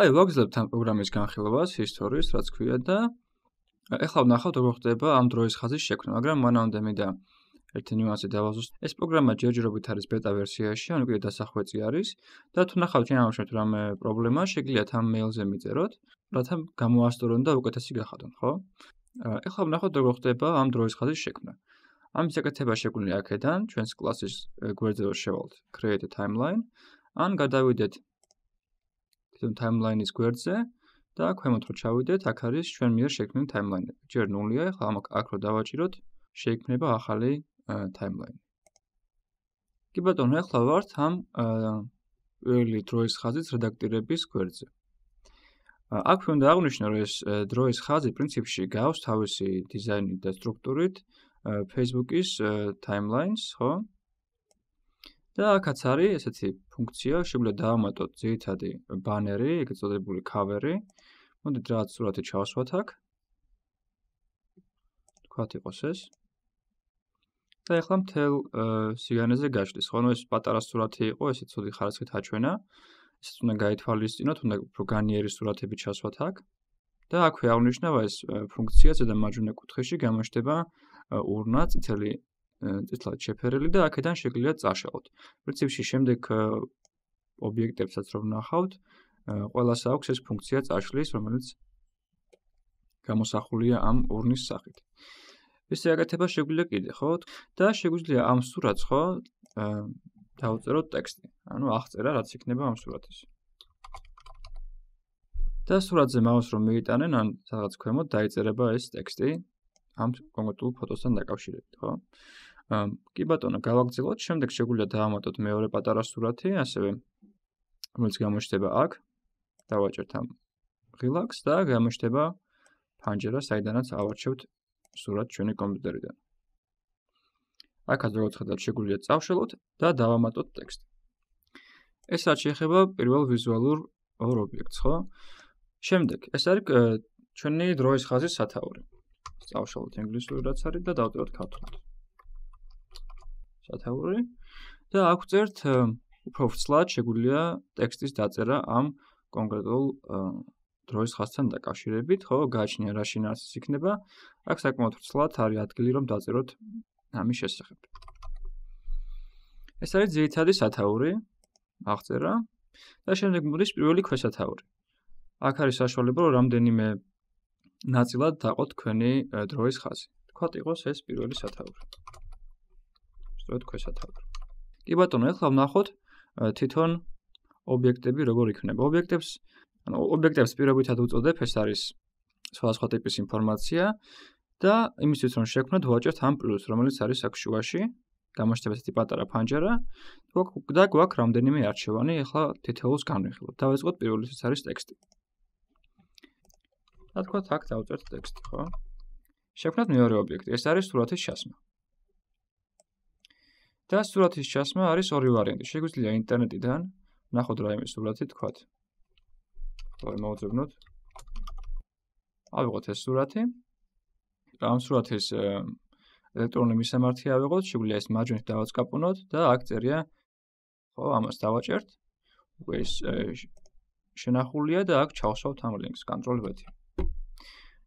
აი, ვაგზლებთ ამ პროგრამის განხილვას, ისტორიის, რაც ქვია და ეხლა ვნახავთ როგორ ხდება ამ დროის ხაზის შექმნა, მაგრამ მანამდე მე და ერთი ნიუანსი დავაზუსტ. ეს პროგრამა ჯერჯერობით არის ბეტა ვერსიაში, ანუ კიდე დასახვეწი არის და თუ ნახავთ ჩვენ ამჟამად რამე პრობლემა, შეგიძლიათ ამ მეილზე მიწეროთ, რათა გამოასწორონ და უკეთესი გახადონ, ხო? ეხლა ვნახავთ როგორ ხდება ამ დროის ხაზის შექმნა. ამ შეკეთება შეგვიძლია აქედან, ჩვენს კლასის გვერდზე შევალთ create a timeline, ან გადავიდეთ timeline-ის გვერდზე და ქვემოთ რო ჩავიდეთ, აქ არის ჩვენ მიერ შექმნილი timeline. ჯერ 0-ია, ახლა აქ რო დავაჭიროთ, შეიქმნება ახალი timeline. კი ბატონო, ახლა ვართ ამ early draw-ის ხაზით რედაქტირების გვერდზე. აქ უნდა აღვნიშნო, რომ ეს draw-ის ხაზი პრინციპში გავს თავისი დიზაინით და სტრუქტურით Facebook-ის timelines-ს, ხო? და აქაც არის ესეთი ფუნქცია, შეგვიძლია დავამატოთ ზეითადი ბანერი, ეგეც წოდებული cover-ი. მოდი რაღაც სურათი ჩავსვათ აქ. თქვათ იყოს ეს. და ახლა მთელ სიგანეზე გაშლის. ხო, ნუ ეს პატარა სურათი იყო, ესე ცოდი ხარისხით აჩვენა. ესეც უნდა გაითვალისწინოთ, უნდა უფრო განიერი სურათები ჩასვათ აქ. და აქვე აღნიშნავა ეს ფუნქცია, ზედა მარჯვენა კუთხეში გამოჩნდება ურნა, წითელი ცითლად შეფერილი და აქედან შეგვიძლია წაშალოთ. პრინციპში შემდეგ ობიექტებსაც რომ ნახავთ, ყველას აქვს ეს ფუნქცია წაშლის, რომელიც გამოსახულია ამ ორნის სახით. ესე აკეთება შეგვიძლია კიდე, ხო? და შეგვიძლია ამ სურათს, ხო, დავწეროთ ტექსტი. ანუ აღწერა რაც იქნება ამ სურათის. და სურათზე მაუს რომ მიიტანენ, ან რაღაც ქვემოთ დაიწერება ეს ტექსტი ამ კონკრეტულ ფოტოსთან დაკავშირებით, ხო? კი ბატონო, გავაგრძელოთ. შემდეგ შეგვიძლია დავამატოთ მეორე პატარა სურათი, ასევე რომელიც გამოშვება აქ. დავაჭერთ ამ relax და გამოშვება ფანჯერა, საიდანაც ავარჩევთ სურათ ჩვენი კომპიუტერიდან. აქ ადრეოცხედად შეგვიძლია წავშალოთ და დავამატოთ ტექსტი. ეს რაც შეეხება პირველ ვიზუალურ ორ ობიექტს, ხო? შემდეგ, ეს არის ჩვენი დროის ხაზის სათაური. წავშალოთ ინგლისურიც არის და დავწეროთ ქართულად. სათაური და აქ წერთ უფრო ვრცლად შეგვიძლია ტექსტის დაწერა ამ კონკრეტულ დროის ხაზთან დაკავშირებით, ხო, გაჩნია რა შინაარსის იქნება. აქ საკმაოდ ვრცლად არის ადგილი რომ დაწეროთ ამის შესახებ. ეს არის ძირითადი სათაური აღწერა და შემდეგ მოდის პირველი ქვესათაური. აქ არის საშუალება რომ რამდენიმე ნაწილად დაყოთ თქვენი დროის ხაზი. თქვა იყოს ეს პირველი სათაური. სწორედ ქვესათავე. კი ბატონო, ახლა ვნახოთ თვითონ ობიექტები როგორ იქნება. ობიექტებს, ანუ ობიექტებს პირობითად უწოდებ, ეს არის სხვადასხვა ტიპის ინფორმაცია და იმისთვის რომ შექმნათ ვაჭრთ ამ პლუს, რომელიც არის საქშუაში, გამოჩნდება ესეთი პატარა ფანჯარა და გვაქვს რამდენიმე არჩევანი, ახლა თითოეულს განვიხილოთ. დავაწყოთ პირველი, ეს არის ტექსტი. რა თქვა, აქ დავწერთ ტექსტი, ხო? შექმნათ მეორე ობიექტი, ეს არის სურათის შასმა. და სურათის ჩასმა არის ორი ვარიანტი. შეგვიძლია ინტერნეტიდან ნახოთ რაიმე სურათი თქვა. აი მოვწებნოთ. ავიღოთ ეს სურათი. და ამ სურათის ელექტრონული მისამართი ავიღოთ, შეგვიძლია ეს მარჯვნით დავაწკაპუნოთ და აქ წერია ხო, ამას დავაჭერთ. უკვე ეს შენახულია და აქ ჩავშავთ ამ ლინკს Ctrl V.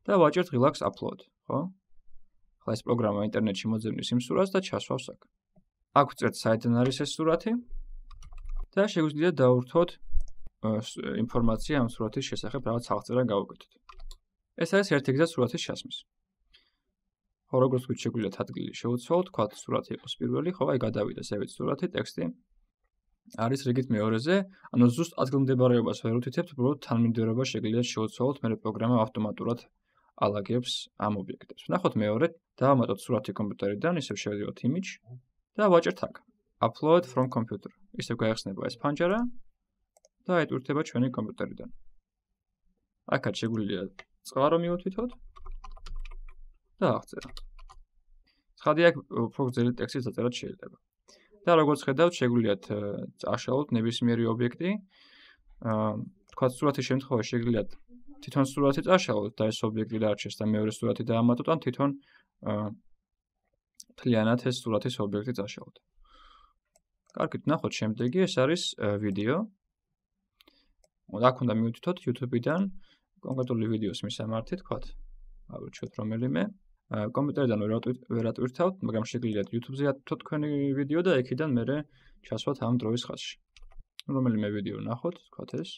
და ვაჭერთ relax upload, ხო? ხლა ეს პროგრამა ინტერნეტში მოძებნის იმ სურათს და ჩასვავს აქ. აქ ვწერთ საიდან არის ეს სურათი და შეგვიძლია დავურთოთ ინფორმაცია ამ სურათის შესახებ, რაღაც აღწერა გავაკეთოთ. ეს არის ერთი გზა სურათის ჩასმის. ხო, როგორც გვქვი შეგვიძლია თადგილი შევცვალოთ, თქვა სურათი იყოს პირველი, ხო, აი გადავიდა ზევით სურათი, ტექსტი არის რიგით მეორეზე, ანუ ზუსტ ადგილმდებარეობას ვერ უთითებთ, უბრალოდ თანმიმდევრობა შეგვიძლია შევცვალოთ, მე პროგრამა ავტომატურად ალაგებს ამ ობიექტებს. ნახოთ მეორე, დავამატოთ სურათი კომპიუტერიდან, ისევ შევიდოთ image და ვაჭერთ აქ upload from computer. ისე გაიხსნება ეს ფანჯარა და ეტურთება ჩვენი კომპიუტერიდან. აქაც შეგვიძლია წყარო მივუთითოთ და აღწერა. ცხადი აქ უფრო გრძელი ტექსტი დაწერა შეიძლება. და როგორც ხედავთ, შეგვიძლიათ წაშალოთ ნებისმიერი ობიექტი. აა თქვა სურათის შემთხვევაში შეგვიძლიათ თვითონ სურათი წაშალოთ და ეს ობიექტი დაარჩეს და მეორე სურათი დაამატოთ ან თვითონ აა მთლიანად ეს სურათის ობიექტი წაშალოთ. კარგი, ნახოთ შემდეგი, ეს არის ვიდეო. რაკუნდა მივითითოთ YouTube-დან კონკრეტული ვიდეოს მისამართი, თქვა. აბრუჩოთ რომელიმე. კომპიუტერიდან ვერატვირთავთ, მაგრამ შეგვიძლია YouTube-ზე ათო თქვენი ვიდეო და ექიდან მე ჩასვათ ამ დროის ხაზში. რომელიმე ვიდეო ნახოთ, თქვა ეს.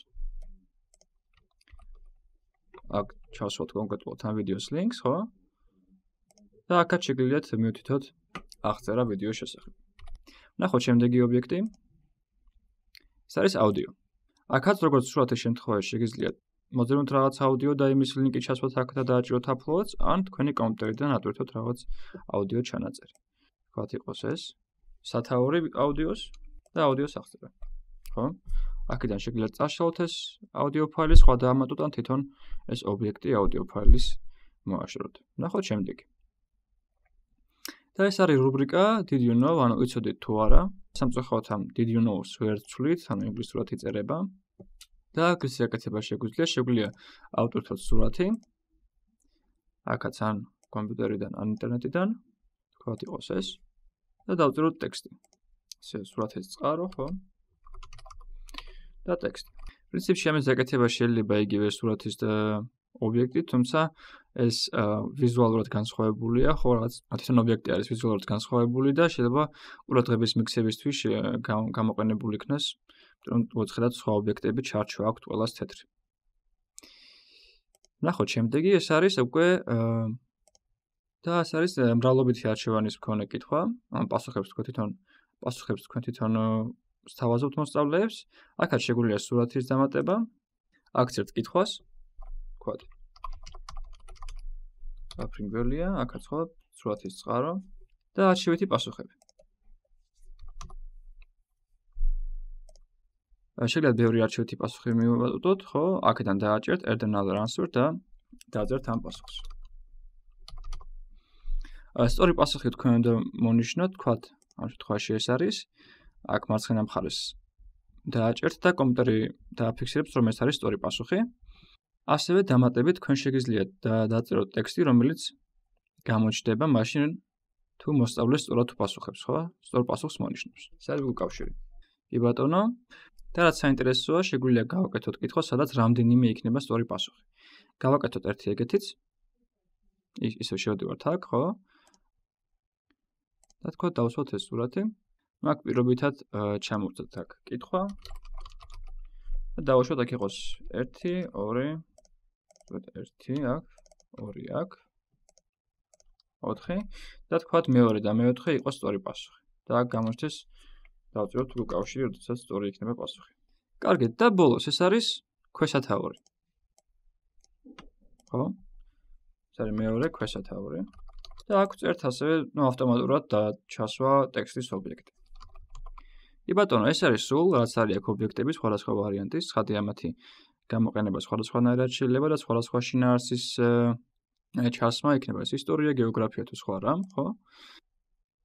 აქ ჩასვათ კონკრეტულად ამ ვიდეოს ლინკს, ხო? და ახაც შეგიძლიათ მივთითოთ აღწერა ვიდეოს შესახებ. ნახოთ შემდეგი ობიექტი. ეს არის აუდიო. ახაც როგორც სურათი შემთხვევაში შეგიძლიათ მოძებნოთ რაღაც აუდიო და იმის ლინკი ჩასვათ აქ და დააჭიროთ აფლოუდს ან თქვენი კომპიუტერიდან ატვირთოთ რაღაც აუდიო ჩანაწერი. თქვათ იყოს ეს სათაური აუდიოს და აუდიოს აღწერა. ხო? აქედან შეგიძლიათ წაშალოთ ეს აუდიო ფაილი, სხვა დაამატოთ ან თვითონ ეს ობიექტი აუდიო ფაილის მოაშოროთ. ნახოთ შემდეგი. და ეს არის რუბრიკა Did you know? ანუ იცოდეთ თუ არა? სამწუხაროდ ამ Did you know-ს ვერ ცვლით, ანუ ინგლისურად იწერება. და გზის აკეთება შეგვიძლია, შეგვიძლია ავტორთან სურათი. აკაც ან კომპიუტერიდან, ან ინტერნეტიდან თქვა იყოს ეს და დავწეროთ ტექსტი. ესე სურათი წყარო, ხო? და ტექსტი. პრინციპში ამის აკეთება შეიძლება იგივე სურათის და ობიექტი, თუმცა ეს ვიზუალურად განსხვავებულია, ხო, რაღაც თვითონ ობიექტი არის ვიზუალურად განსხვავებული და შეიძლება ყურადღების მიქცევისთვის გამოყენებული იქნას, რომ უცხედაც სხვა ობიექტები ჩარჩო აქვს ყოველას თეთრი. ნახოთ, შემდეგი ეს არის უკვე და ეს არის მრავლობითი არჩევანის მქონე კითხვა, ან პასუხებს თქვენ თვითონ პასუხებს თქვენ თვითონ სთავაზობთ მოსწავლეებს, აქაც შეგვიძლია სურათის დამატება, აქცერტ კითხვას თქვა. აფრინგველია, ახაც ხო სურათის წყარო და არჩევითი პასუხები. შეიძლება ბევრი არჩევითი პასუხი მივუმატოთ, ხო? აქედან დააჭერთ Eternal Answer და დააძერთ ამ პასუხს. სწორი პასუხი თქვენ უნდა მონიშნოთ, თქვა, ამ შემთხვევაში ეს არის აქ მარცხენა მხარეს. დააჭერთ და კომპიუტერი დააფიქსირებს რომ ეს არის სწორი პასუხი. ასევე დამატებით თქვენ შეგიძლია დაწეროთ ტექსტი, რომელიც გამოჩდება მაშინ თუ მოსწავლეს სწორად უპასუხებს, ხო? სწორ პასუხს მონიშნებს. სადაც გიკავშირი. კი ბატონო. და რაც საინტერესოა, შეგვიძლია გავაკეთოთ კითხვა, სადაც რამდენიმე იქნება სწორი პასუხი. გავაკეთოთ ერთი ეგეთიც. ისე შევდივართ აქ, ხო? და თქვა დავუსვათ ეს სურათი. მაგ პირობითად ჩამოვწოთ აქ კითხვა. და დავუშვათ აქ იყოს 1 2 1 აქ, 2 აქ, 4 და თქვათ მეორე და მეოთხე იყოს სწორი პასუხი. და გამოჩნდეს დავწეროთ რუ კავში, როდესაც სწორი იქნება პასუხი. კარგი, და ბოლოს ეს არის ქვესათაური. ხო? ეს არის მეორე ქვესათაური. და აქ წერთ ასევე, ну, ავტომატურად და ჩასვა ტექსტის ობიექტი. იბატონო, ეს არის სულ რაც არის აქ ობიექტების სხვადასხვა ვარიანტი, ხათი ამათი გამოყენება სხვადასხვანაირად შეიძლება და სხვადასხვა შინაარსის ჩასმა იქნება ეს ისტორია, გეოგრაფია თუ სხვა რამ, ხო?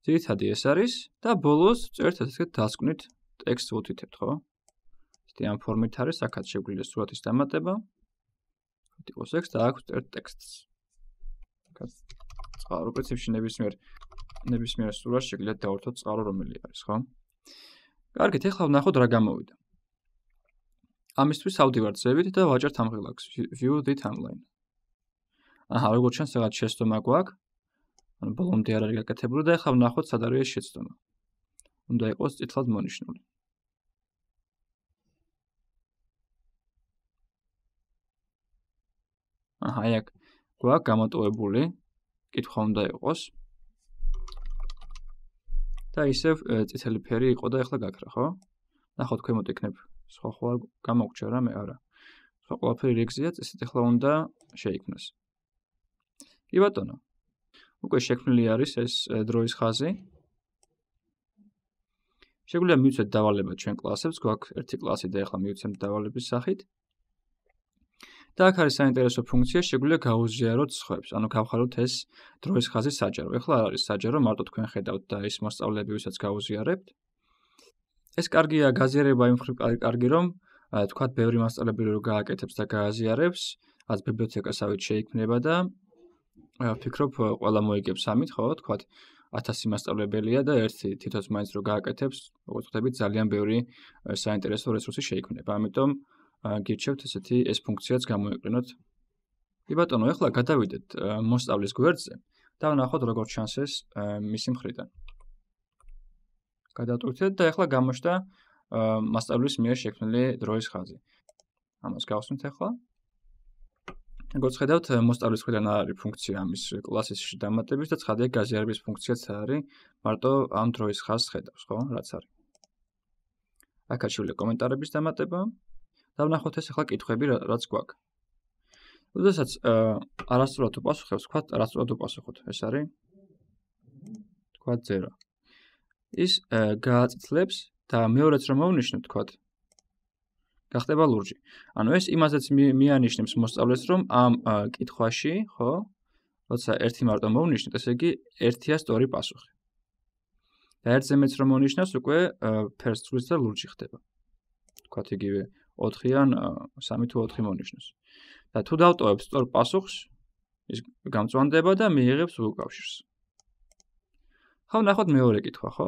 ძირითადად ეს არის და ბოლოს წერთ ასე ვთქვით დასკვნით ტექსტს უთითებთ, ხო? ესეთი ამ ფორმით არის საკაც შეგვიძლია სურათის დამატება. იყოს ექს და აქვს წერტ ტექსტს. კაც წყარო პრინციპში ნებისმიერ ნებისმიერ სურათს შეგვიძლია დავთოთ წყარო რომელი არის, ხო? კარგით, ეხლა ვნახოთ რა გამოვიდა. ამისთვის ავდივარ ძევით და ვაჭერ თამღილაკს view the timeline. აჰა, როგორც ჩანს, რაღაც შეცდომა გვაქვს. ანუ ბოლომდე არ არის გაკეთებული და ახლა ვნახოთ სად არის შეცდომა. უნდა იყოს ცითლად მონიშნული. აჰა, აქ გვაქვს გამოტოვებული. კითხვა უნდა იყოს. და ისევ ცითელი ფერი იყო და ახლა გაქრა, ხო? ნახოთ, ქემოთ ეკნება. სხვა ხო არ გამოგჩა რა მე არა სხვა ყველაფერი რეგზია წესით ახლა უნდა შეიქმნას კი ბატონო უკვე შექმნილი არის ეს დროის ხაზი შეგვიძლია მივცეთ დავალება ჩვენ კლასებს გვაქვს ერთი კლასი და ახლა მივცემთ დავალების სახით და აქ არის საინტერესო ფუნქცია, შეგვიძლია გაუზიაროთ სხვებს. ანუ გავხაროთ ეს დროის ხაზის საჯარო. ეხლა არის საჯარო, მარტო თქვენ ხედავთ და ის მოსწავლეები, ვისაც გაუზიარებთ. ეს კარგია გაზიარება იმ ხრი კარგი რომ თქვათ ბევრი მასწავლებელი რო გააკეთებს და გააზიარებს ას ბიბლიოთეკასავით შეიქმნება და ფიქრობ ყველა მოიგებს ამით ხო თქვათ 1000 მასწავლებელია და ერთი თვითონ მაინც რო გააკეთებს როგორც ხდებით ძალიან ბევრი საინტერესო რესურსი შეიქმნება ამიტომ გირჩევთ ესეთი ეს ფუნქციაც გამოიყენოთ კი ბატონო ეხლა გადავიდეთ მოსწავლის გვერდზე და ვნახოთ როგორ ჩანს ეს მისი მხრიდან გადატვირთეთ და ახლა გამოშთა მასტერლის მიერ შექმნილი დროის ხაზი. ამას გავხსნით ახლა. როგორც ხედავთ, მოსტავლის ხელთან არის ფუნქცია ამის კლასისში დამატების და ცხადია გაზიარების ფუნქციაც არის, მარტო ამ დროის ხაზს ხედავს, ხო, რაც არის. აქ არჩეული კომენტარების დამატება. დავნახოთ ეს ახლა კითხები, რაც გვაქვს. შესაძაც არასწორად უპასუხებს, თქვა, არასწორად უპასუხოთ, ეს არის თქვა 0. ის э, გააწითლებს და მეორეც რომ მოვნიშნო თქო გახდება ლურჯი. ანუ ეს იმასაც მიანიშნებს მოსწავლეს რომ ამ э, კითხვაში, ხო? როცა ერთი მარტო მოვნიშნოთ, ესე იგი ერთია სტორი პასუხი. და ერთ ზემეც რომ მოვნიშნოს, უკვე first э, choice და ლურჯი ხდება. თქვათ იგივე 4-იან 3 თუ 4 მოვნიშნოს. და თუ დავტოვებ სტორ პასუხს, ის გამწვანდება და მიიღებს უკავშირს. ხო, ნახოთ მეორე კითხვა, ხო?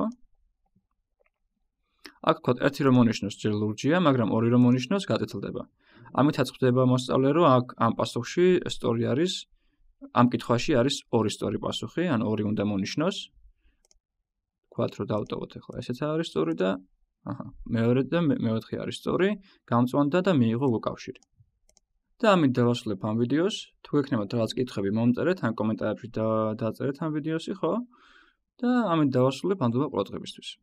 აქ ვქოთ ერთი რომ მონიშნოს ჯერ ლურჯია, მაგრამ ორი რომ მონიშნოს გაწეთლდება. ამითაც ხდება მოსწავლე, რომ აქ ამ პასუხში სტორი არის ამ კითხვაში არის ორი სტორი პასუხი, ან ორი უნდა მონიშნოს. თქვათ რომ დავტოვოთ ახლა ესეც არის სტორი და აჰა, მეორე და მეოთხე არის სტორი, გამწვანდა და მიიღო უკავშირი. და ამით დავასრულებ ამ ვიდეოს. თუ გეკნებათ რაღაც კითხვები, მომწერეთ ან კომენტარებში დააწერეთ ამ ვიდეოსი, ხო? და ამით დავასრულებ ამ დაბა პროტყებისთვის.